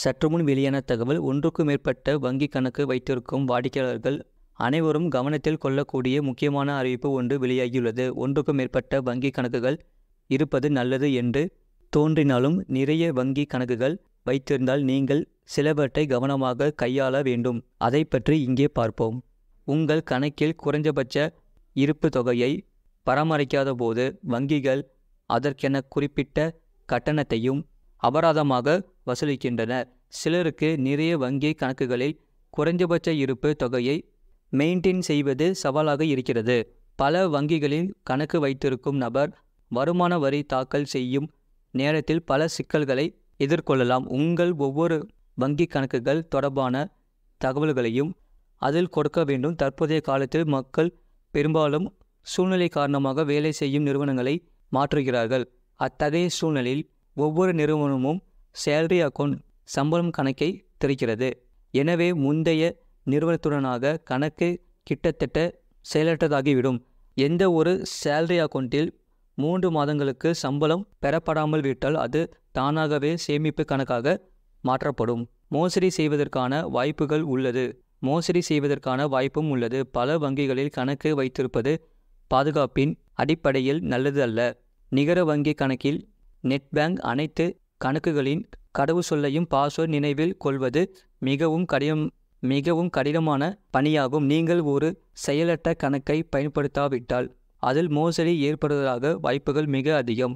சற்றுமுன் வெளியான தகவல் ஒன்றுக்கும் மேற்பட்ட வங்கி கணக்கு வைத்திருக்கும் வாடிக்கையாளர்கள் அனைவரும் கவனத்தில் கொள்ளக்கூடிய முக்கியமான அறிவிப்பு ஒன்று வெளியாகியுள்ளது ஒன்றுக்கும் மேற்பட்ட வங்கி கணக்குகள் இருப்பது நல்லது என்று தோன்றினாலும் நிறைய வங்கி கணக்குகள் வைத்திருந்தால் நீங்கள் சிலவற்றை கவனமாக கையாள வேண்டும் அதை பற்றி இங்கே பார்ப்போம் உங்கள் கணக்கில் குறைந்தபட்ச இருப்பு தொகையை பராமரிக்காத போது வங்கிகள் அதற்கென குறிப்பிட்ட கட்டணத்தையும் அபராதமாக வசூலிக்கின்றனர் சிலருக்கு நிறைய வங்கி கணக்குகளில் குறைந்தபட்ச இருப்பு தொகையை மெயின்டைன் செய்வது சவாலாக இருக்கிறது பல வங்கிகளில் கணக்கு வைத்திருக்கும் நபர் வருமான வரி தாக்கல் செய்யும் நேரத்தில் பல சிக்கல்களை எதிர்கொள்ளலாம் உங்கள் ஒவ்வொரு வங்கி கணக்குகள் தொடர்பான தகவல்களையும் அதில் கொடுக்க வேண்டும் தற்போதைய காலத்தில் மக்கள் பெரும்பாலும் சூழ்நிலை காரணமாக வேலை செய்யும் நிறுவனங்களை மாற்றுகிறார்கள் அத்தகைய சூழ்நிலையில் ஒவ்வொரு நிறுவனமும் சேலரி அக்கௌண்ட் சம்பளம் கணக்கை திறக்கிறது எனவே முந்தைய நிறுவனத்துடனாக கணக்கு கிட்டத்தட்ட செயலற்றதாகிவிடும் எந்த ஒரு சேலரி அக்கௌண்ட்டில் மூன்று மாதங்களுக்கு சம்பளம் பெறப்படாமல் விட்டால் அது தானாகவே சேமிப்பு கணக்காக மாற்றப்படும் மோசடி செய்வதற்கான வாய்ப்புகள் உள்ளது மோசடி செய்வதற்கான வாய்ப்பும் உள்ளது பல வங்கிகளில் கணக்கு வைத்திருப்பது பாதுகாப்பின் அடிப்படையில் நல்லது அல்ல நிகர வங்கி கணக்கில் நெட் பேங்க் அனைத்து கணக்குகளின் கடவுச்சொல்லையும் பாஸ்வேர்ட் நினைவில் கொள்வது மிகவும் கடினம் மிகவும் கடினமான பணியாகும் நீங்கள் ஒரு செயலற்ற கணக்கை பயன்படுத்தாவிட்டால் அதில் மோசடி ஏற்படுவதாக வாய்ப்புகள் மிக அதிகம்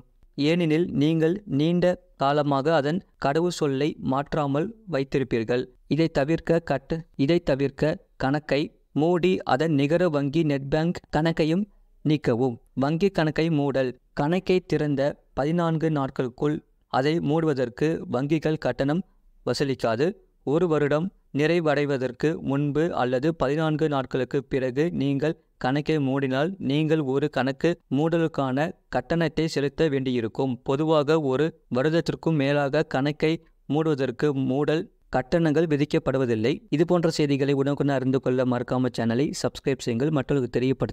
ஏனெனில் நீங்கள் நீண்ட காலமாக அதன் கடவுச்சொல்லை மாற்றாமல் வைத்திருப்பீர்கள் இதை தவிர்க்க கட் இதை தவிர்க்க கணக்கை மூடி அதன் நிகர வங்கி நெட் பேங்க் கணக்கையும் நீக்கவும் வங்கி கணக்கை மூடல் கணக்கை திறந்த பதினான்கு நாட்களுக்குள் அதை மூடுவதற்கு வங்கிகள் கட்டணம் வசூலிக்காது ஒரு வருடம் நிறைவடைவதற்கு முன்பு அல்லது பதினான்கு நாட்களுக்கு பிறகு நீங்கள் கணக்கை மூடினால் நீங்கள் ஒரு கணக்கு மூடலுக்கான கட்டணத்தை செலுத்த வேண்டியிருக்கும் பொதுவாக ஒரு வருடத்திற்கும் மேலாக கணக்கை மூடுவதற்கு மூடல் கட்டணங்கள் விதிக்கப்படுவதில்லை இதுபோன்ற செய்திகளை உடனுக்குடன் அறிந்து கொள்ள மறக்காமல் சேனலை சப்ஸ்கிரைப் செய்யுங்கள் மற்றவர்களுக்கு தெரியப்படுத்த